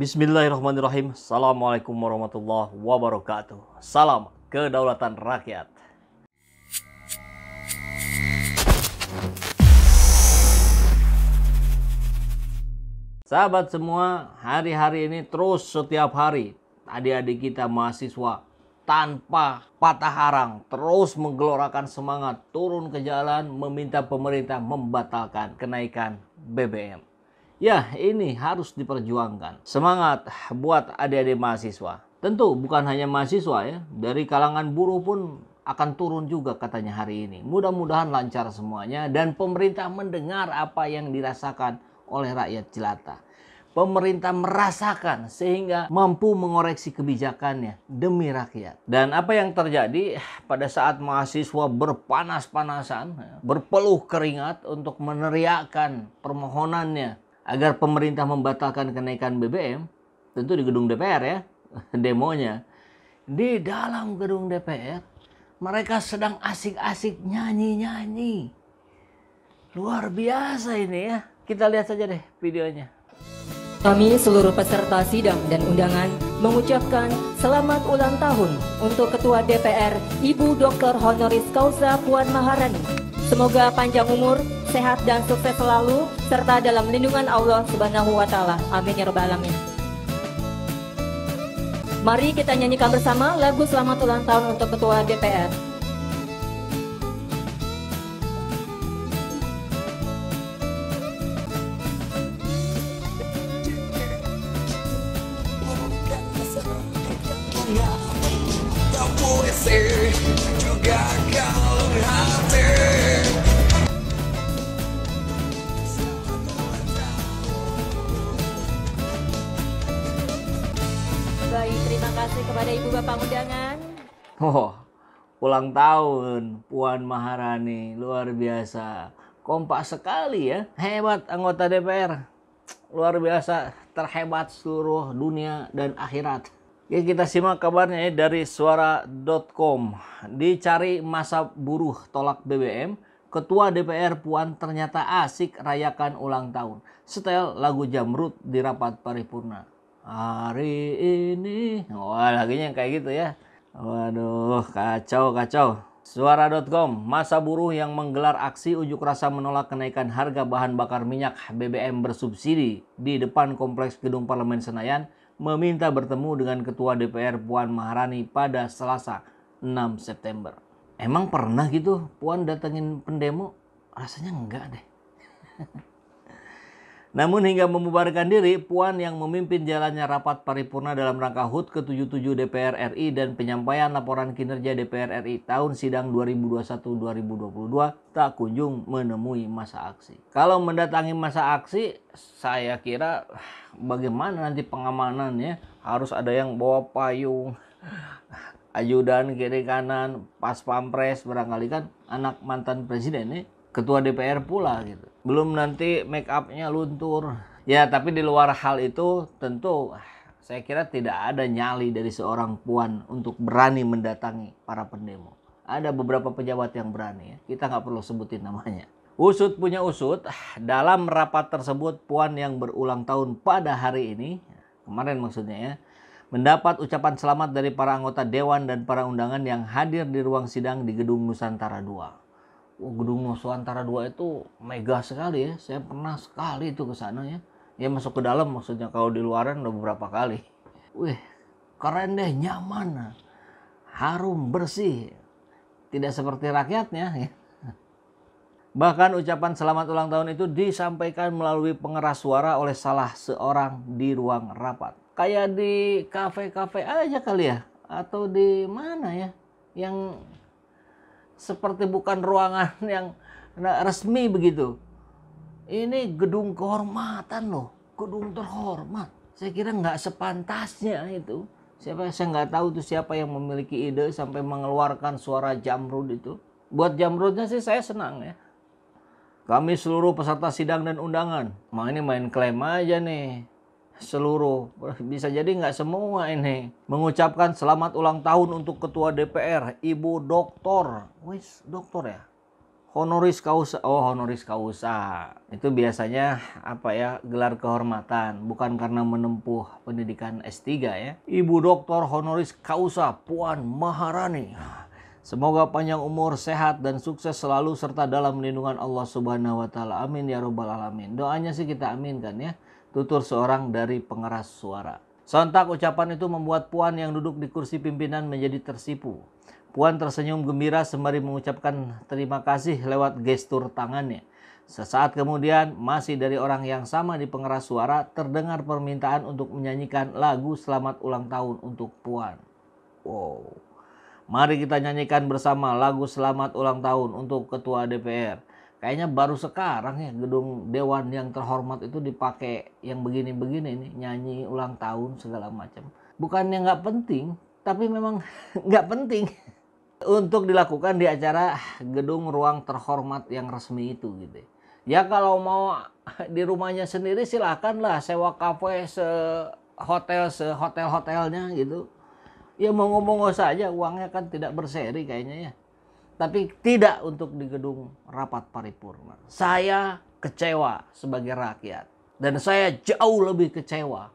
Bismillahirrahmanirrahim. Assalamualaikum warahmatullahi wabarakatuh. Salam kedaulatan rakyat. Sahabat semua, hari-hari ini terus setiap hari adik-adik kita mahasiswa tanpa patah harang terus menggelorakan semangat turun ke jalan meminta pemerintah membatalkan kenaikan BBM. Ya, ini harus diperjuangkan. Semangat buat adik-adik mahasiswa. Tentu bukan hanya mahasiswa ya, dari kalangan buruh pun akan turun juga katanya hari ini. Mudah-mudahan lancar semuanya dan pemerintah mendengar apa yang dirasakan oleh rakyat jelata. Pemerintah merasakan sehingga mampu mengoreksi kebijakannya demi rakyat. Dan apa yang terjadi pada saat mahasiswa berpanas-panasan, ya, berpeluh keringat untuk meneriakkan permohonannya agar pemerintah membatalkan kenaikan BBM, tentu di gedung DPR ya, demonya. Di dalam gedung DPR, mereka sedang asik-asik nyanyi-nyanyi. Luar biasa ini ya. Kita lihat saja deh videonya. Kami seluruh peserta sidang dan undangan mengucapkan selamat ulang tahun untuk Ketua DPR Ibu Dr. Honoris Causa Puan Maharani Semoga panjang umur, sehat dan sukses selalu, serta dalam lindungan Allah Subhanahu wa Ta'ala. Amin ya Rabbal 'Alamin. Mari kita nyanyikan bersama lagu Selamat Ulang Tahun untuk Ketua DPR. juga kalung hati kasih kepada Ibu Bapak undangan. Oh, ulang tahun Puan Maharani luar biasa. Kompak sekali ya. Hebat anggota DPR. Luar biasa, terhebat seluruh dunia dan akhirat. Ya kita simak kabarnya ya dari suara.com. Dicari masa buruh tolak BBM, Ketua DPR Puan ternyata asik rayakan ulang tahun. Setel lagu Jamrut di rapat paripurna hari ini wah lagunya yang kayak gitu ya waduh kacau kacau Suara.com, masa buruh yang menggelar aksi unjuk rasa menolak kenaikan harga bahan bakar minyak BBM bersubsidi di depan Kompleks Gedung Parlemen Senayan meminta bertemu dengan Ketua DPR Puan Maharani pada Selasa 6 September. Emang pernah gitu Puan datengin pendemo? Rasanya enggak deh. Namun hingga membubarkan diri, Puan yang memimpin jalannya rapat paripurna dalam rangka HUT ke-77 DPR RI dan penyampaian laporan kinerja DPR RI tahun sidang 2021-2022 tak kunjung menemui masa aksi. Kalau mendatangi masa aksi, saya kira bagaimana nanti pengamanannya? Harus ada yang bawa payung, ajudan kiri kanan, pas pampres barangkali kan anak mantan presiden nih, ketua DPR pula gitu belum nanti make upnya luntur ya tapi di luar hal itu tentu saya kira tidak ada nyali dari seorang puan untuk berani mendatangi para pendemo ada beberapa pejabat yang berani ya. kita nggak perlu sebutin namanya usut punya usut dalam rapat tersebut puan yang berulang tahun pada hari ini kemarin maksudnya ya mendapat ucapan selamat dari para anggota dewan dan para undangan yang hadir di ruang sidang di gedung Nusantara 2 gedung Nusa Antara dua itu mega sekali ya. Saya pernah sekali itu ke sana ya. Ya masuk ke dalam maksudnya kalau di luaran udah beberapa kali. Wih, keren deh, nyaman. Harum, bersih. Tidak seperti rakyatnya ya. Bahkan ucapan selamat ulang tahun itu disampaikan melalui pengeras suara oleh salah seorang di ruang rapat. Kayak di kafe-kafe aja kali ya atau di mana ya yang seperti bukan ruangan yang resmi begitu. Ini gedung kehormatan loh, gedung terhormat. Saya kira nggak sepantasnya itu. Siapa saya nggak tahu tuh siapa yang memiliki ide sampai mengeluarkan suara Jamrud itu. Buat Jamrudnya sih saya senang ya. Kami seluruh peserta sidang dan undangan. mah ini main klaim aja nih seluruh bisa jadi nggak semua ini mengucapkan selamat ulang tahun untuk ketua DPR ibu doktor wis doktor ya honoris causa oh honoris causa itu biasanya apa ya gelar kehormatan bukan karena menempuh pendidikan S3 ya ibu doktor honoris causa Puan Maharani Semoga panjang umur, sehat dan sukses selalu serta dalam lindungan Allah Subhanahu wa taala. Amin ya rabbal alamin. Doanya sih kita aminkan ya tutur seorang dari pengeras suara. Sontak ucapan itu membuat Puan yang duduk di kursi pimpinan menjadi tersipu. Puan tersenyum gembira sembari mengucapkan terima kasih lewat gestur tangannya. Sesaat kemudian, masih dari orang yang sama di pengeras suara, terdengar permintaan untuk menyanyikan lagu Selamat Ulang Tahun untuk Puan. Wow. Mari kita nyanyikan bersama lagu Selamat Ulang Tahun untuk Ketua DPR kayaknya baru sekarang ya gedung dewan yang terhormat itu dipakai yang begini-begini nih nyanyi ulang tahun segala macam bukannya nggak penting tapi memang nggak penting untuk dilakukan di acara gedung ruang terhormat yang resmi itu gitu ya, ya kalau mau di rumahnya sendiri silakanlah sewa kafe se hotel se hotel hotelnya gitu ya mau ngomong saja uangnya kan tidak berseri kayaknya ya tapi tidak untuk di gedung rapat paripurna. Saya kecewa sebagai rakyat dan saya jauh lebih kecewa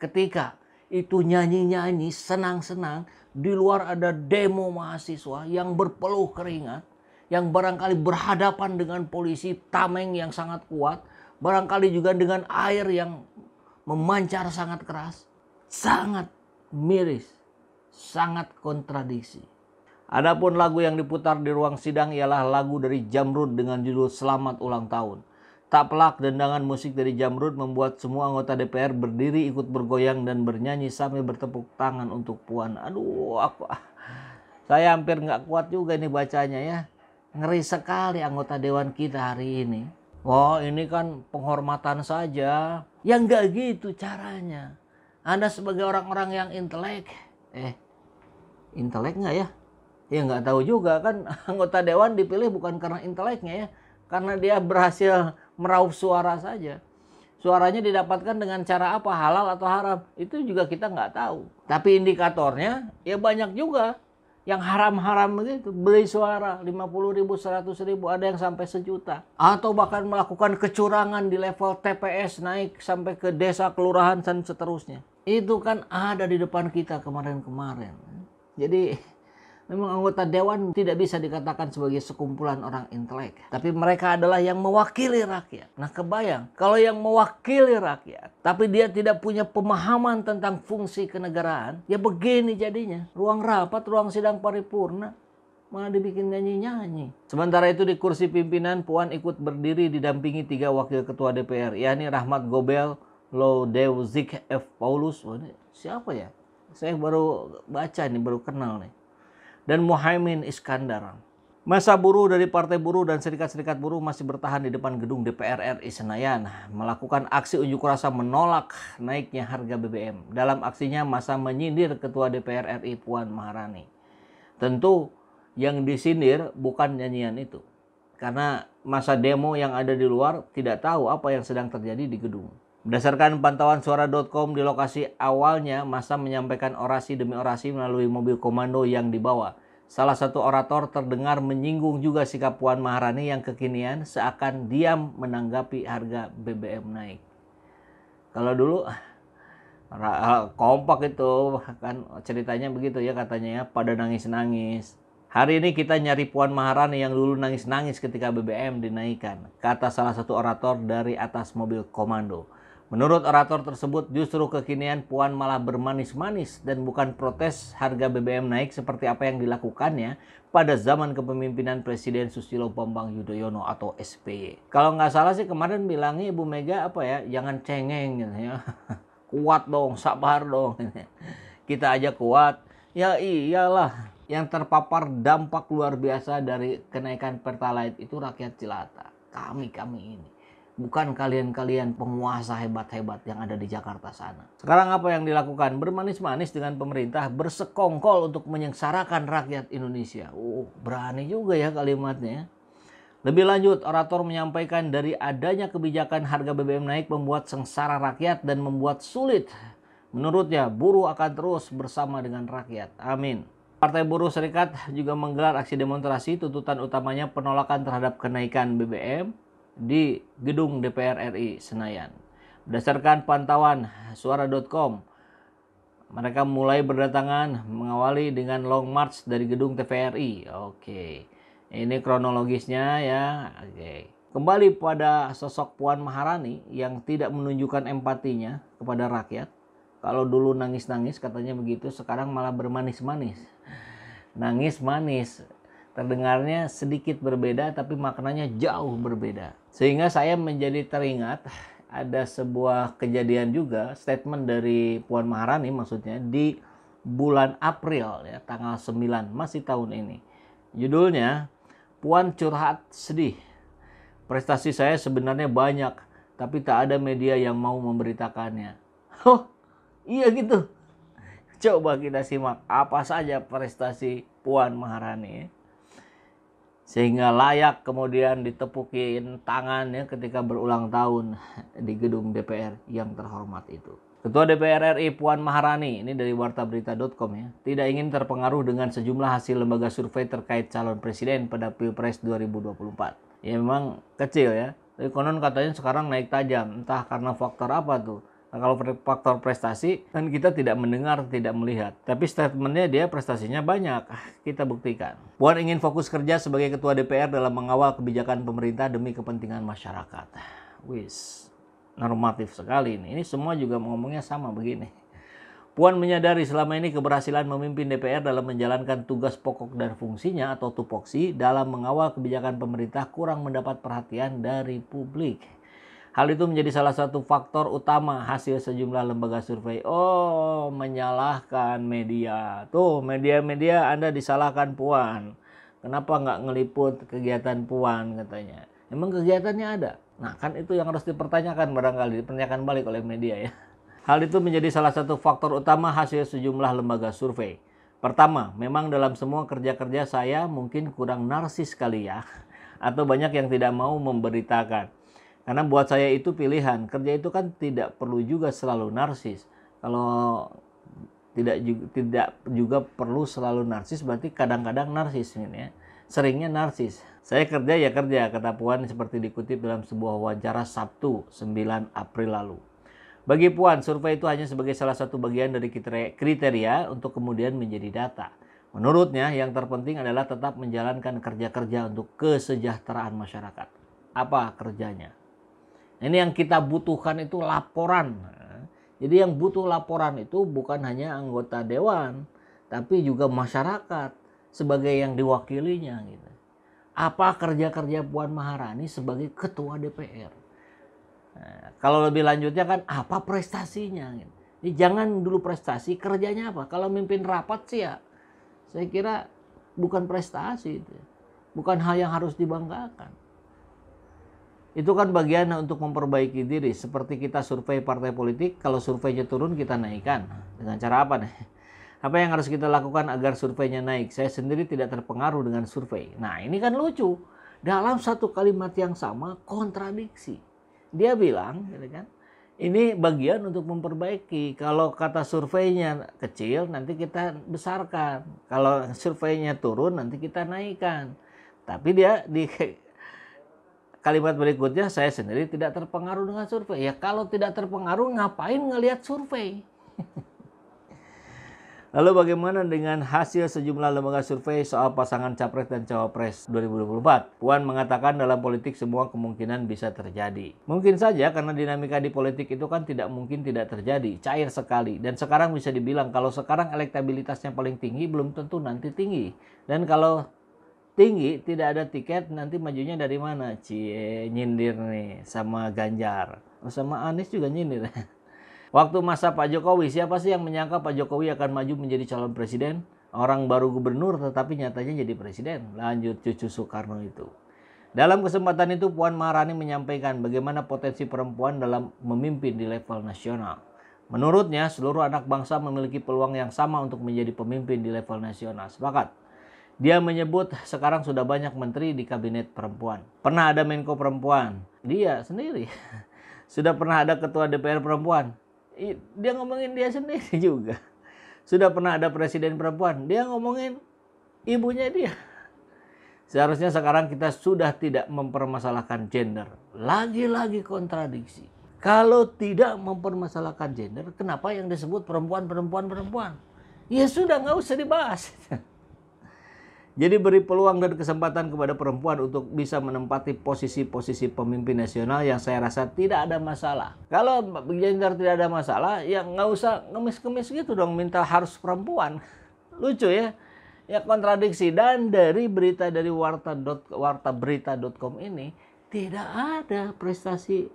ketika itu nyanyi-nyanyi senang-senang di luar ada demo mahasiswa yang berpeluh keringat yang barangkali berhadapan dengan polisi tameng yang sangat kuat barangkali juga dengan air yang memancar sangat keras sangat miris sangat kontradiksi Adapun lagu yang diputar di ruang sidang ialah lagu dari Jamrud dengan judul Selamat Ulang Tahun. Tak pelak dendangan musik dari Jamrud membuat semua anggota DPR berdiri ikut bergoyang dan bernyanyi sambil bertepuk tangan untuk Puan. Aduh, aku saya hampir nggak kuat juga ini bacanya ya. Ngeri sekali anggota dewan kita hari ini. Wah, oh, ini kan penghormatan saja. Ya nggak gitu caranya. Anda sebagai orang-orang yang intelek, eh, intelek nggak ya? ya nggak tahu juga kan anggota dewan dipilih bukan karena inteleknya ya karena dia berhasil meraup suara saja suaranya didapatkan dengan cara apa halal atau haram itu juga kita nggak tahu tapi indikatornya ya banyak juga yang haram-haram begitu beli suara 50 ribu 100 ribu ada yang sampai sejuta atau bahkan melakukan kecurangan di level TPS naik sampai ke desa kelurahan dan seterusnya itu kan ada di depan kita kemarin-kemarin jadi Memang anggota dewan tidak bisa dikatakan sebagai sekumpulan orang intelek, tapi mereka adalah yang mewakili rakyat. Nah, kebayang kalau yang mewakili rakyat, tapi dia tidak punya pemahaman tentang fungsi kenegaraan, ya begini jadinya. Ruang rapat, ruang sidang paripurna, mana dibikin nyanyi-nyanyi. Sementara itu di kursi pimpinan, Puan ikut berdiri didampingi tiga wakil ketua DPR, yakni Rahmat Gobel, Lodewzik F. Paulus. Wah, ini siapa ya? Saya baru baca ini, baru kenal nih dan Muhaimin Iskandar. Masa buruh dari Partai Buruh dan Serikat-Serikat Buruh masih bertahan di depan gedung DPR RI Senayan, melakukan aksi unjuk rasa menolak naiknya harga BBM. Dalam aksinya, masa menyindir Ketua DPR RI Puan Maharani. Tentu yang disindir bukan nyanyian itu. Karena masa demo yang ada di luar tidak tahu apa yang sedang terjadi di gedung. Berdasarkan pantauan suara.com di lokasi awalnya masa menyampaikan orasi demi orasi melalui mobil komando yang dibawa. Salah satu orator terdengar menyinggung juga sikap Puan Maharani yang kekinian seakan diam menanggapi harga BBM naik. Kalau dulu kompak itu kan ceritanya begitu ya katanya ya pada nangis-nangis. Hari ini kita nyari Puan Maharani yang dulu nangis-nangis ketika BBM dinaikkan, kata salah satu orator dari atas mobil komando. Menurut orator tersebut, justru kekinian Puan malah bermanis-manis dan bukan protes harga BBM naik seperti apa yang dilakukannya pada zaman kepemimpinan Presiden Susilo Bambang Yudhoyono atau SBY. Kalau nggak salah sih kemarin bilangnya Ibu Mega apa ya, jangan cengeng gitu ya. Kuat dong, sabar dong. Kita aja kuat. Ya iyalah, yang terpapar dampak luar biasa dari kenaikan Pertalite itu rakyat jelata. Kami-kami ini bukan kalian-kalian penguasa hebat-hebat yang ada di Jakarta sana. Sekarang apa yang dilakukan? Bermanis-manis dengan pemerintah, bersekongkol untuk menyengsarakan rakyat Indonesia. Uh, berani juga ya kalimatnya. Lebih lanjut, orator menyampaikan dari adanya kebijakan harga BBM naik membuat sengsara rakyat dan membuat sulit. Menurutnya, buruh akan terus bersama dengan rakyat. Amin. Partai Buruh Serikat juga menggelar aksi demonstrasi tuntutan utamanya penolakan terhadap kenaikan BBM di gedung DPR RI Senayan. Berdasarkan pantauan suara.com, mereka mulai berdatangan mengawali dengan long march dari gedung TVRI. Oke. Ini kronologisnya ya. Oke. Kembali pada sosok Puan Maharani yang tidak menunjukkan empatinya kepada rakyat. Kalau dulu nangis-nangis katanya begitu, sekarang malah bermanis-manis. Nangis manis. Terdengarnya sedikit berbeda tapi maknanya jauh berbeda. Sehingga saya menjadi teringat ada sebuah kejadian juga statement dari Puan Maharani maksudnya di bulan April ya tanggal 9 masih tahun ini. Judulnya Puan curhat sedih. Prestasi saya sebenarnya banyak tapi tak ada media yang mau memberitakannya. Oh, iya gitu. Coba kita simak apa saja prestasi Puan Maharani ya sehingga layak kemudian ditepukin tangannya ketika berulang tahun di gedung DPR yang terhormat itu. Ketua DPR RI Puan Maharani, ini dari wartaberita.com ya, tidak ingin terpengaruh dengan sejumlah hasil lembaga survei terkait calon presiden pada Pilpres 2024. Ya memang kecil ya, tapi konon katanya sekarang naik tajam, entah karena faktor apa tuh. Nah, kalau faktor prestasi kan kita tidak mendengar, tidak melihat. Tapi statementnya dia prestasinya banyak. Kita buktikan. Puan ingin fokus kerja sebagai ketua DPR dalam mengawal kebijakan pemerintah demi kepentingan masyarakat. Wis, normatif sekali ini. Ini semua juga ngomongnya sama begini. Puan menyadari selama ini keberhasilan memimpin DPR dalam menjalankan tugas pokok dan fungsinya atau tupoksi dalam mengawal kebijakan pemerintah kurang mendapat perhatian dari publik. Hal itu menjadi salah satu faktor utama hasil sejumlah lembaga survei. Oh, menyalahkan media. Tuh, media-media Anda disalahkan Puan. Kenapa nggak ngeliput kegiatan Puan katanya. Emang kegiatannya ada? Nah, kan itu yang harus dipertanyakan barangkali, dipertanyakan balik oleh media ya. Hal itu menjadi salah satu faktor utama hasil sejumlah lembaga survei. Pertama, memang dalam semua kerja-kerja saya mungkin kurang narsis kali ya, atau banyak yang tidak mau memberitakan. Karena buat saya itu pilihan. Kerja itu kan tidak perlu juga selalu narsis. Kalau tidak juga, tidak juga perlu selalu narsis berarti kadang-kadang narsis ini ya. Seringnya narsis. Saya kerja ya kerja, kata Puan seperti dikutip dalam sebuah wawancara Sabtu 9 April lalu. Bagi Puan, survei itu hanya sebagai salah satu bagian dari kriteria untuk kemudian menjadi data. Menurutnya, yang terpenting adalah tetap menjalankan kerja-kerja untuk kesejahteraan masyarakat. Apa kerjanya? Ini yang kita butuhkan itu laporan. Jadi yang butuh laporan itu bukan hanya anggota dewan, tapi juga masyarakat sebagai yang diwakilinya gitu. Apa kerja-kerja Puan Maharani sebagai ketua DPR? Nah, kalau lebih lanjutnya kan apa prestasinya gitu. jangan dulu prestasi, kerjanya apa? Kalau mimpin rapat sih ya saya kira bukan prestasi itu. Ya. Bukan hal yang harus dibanggakan. Itu kan bagian untuk memperbaiki diri. Seperti kita survei partai politik, kalau surveinya turun kita naikkan. Dengan cara apa nih? Apa yang harus kita lakukan agar surveinya naik? Saya sendiri tidak terpengaruh dengan survei. Nah ini kan lucu. Dalam satu kalimat yang sama kontradiksi. Dia bilang, gitu kan, ini bagian untuk memperbaiki. Kalau kata surveinya kecil, nanti kita besarkan. Kalau surveinya turun, nanti kita naikkan. Tapi dia di kalimat berikutnya saya sendiri tidak terpengaruh dengan survei. Ya kalau tidak terpengaruh ngapain ngelihat survei? Lalu bagaimana dengan hasil sejumlah lembaga survei soal pasangan capres dan cawapres 2024? Puan mengatakan dalam politik semua kemungkinan bisa terjadi. Mungkin saja karena dinamika di politik itu kan tidak mungkin tidak terjadi, cair sekali. Dan sekarang bisa dibilang kalau sekarang elektabilitasnya paling tinggi belum tentu nanti tinggi. Dan kalau tinggi tidak ada tiket nanti majunya dari mana cie nyindir nih sama Ganjar oh, sama Anies juga nyindir waktu masa Pak Jokowi siapa sih yang menyangka Pak Jokowi akan maju menjadi calon presiden orang baru gubernur tetapi nyatanya jadi presiden lanjut cucu Soekarno itu dalam kesempatan itu Puan Maharani menyampaikan bagaimana potensi perempuan dalam memimpin di level nasional menurutnya seluruh anak bangsa memiliki peluang yang sama untuk menjadi pemimpin di level nasional sepakat dia menyebut sekarang sudah banyak menteri di kabinet perempuan. Pernah ada Menko perempuan. Dia sendiri. Sudah pernah ada ketua DPR perempuan. Dia ngomongin dia sendiri juga. Sudah pernah ada presiden perempuan. Dia ngomongin ibunya dia. Seharusnya sekarang kita sudah tidak mempermasalahkan gender. Lagi-lagi kontradiksi. Kalau tidak mempermasalahkan gender, kenapa yang disebut perempuan, perempuan, perempuan? Ya sudah, nggak usah dibahas. Jadi beri peluang dan kesempatan kepada perempuan untuk bisa menempati posisi-posisi pemimpin nasional yang saya rasa tidak ada masalah. Kalau gender tidak ada masalah, ya nggak usah ngemis-ngemis gitu dong minta harus perempuan. Lucu ya. Ya kontradiksi dan dari berita dari warta warta wartaberita.com ini tidak ada prestasi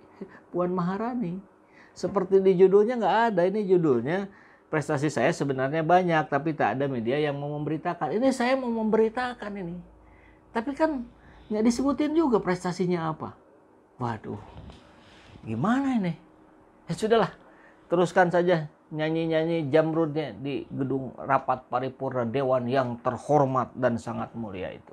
Puan Maharani. Seperti di judulnya nggak ada, ini judulnya prestasi saya sebenarnya banyak tapi tak ada media yang mau memberitakan ini saya mau memberitakan ini tapi kan nggak disebutin juga prestasinya apa waduh gimana ini ya sudahlah teruskan saja nyanyi-nyanyi jamrudnya di gedung rapat paripurna dewan yang terhormat dan sangat mulia itu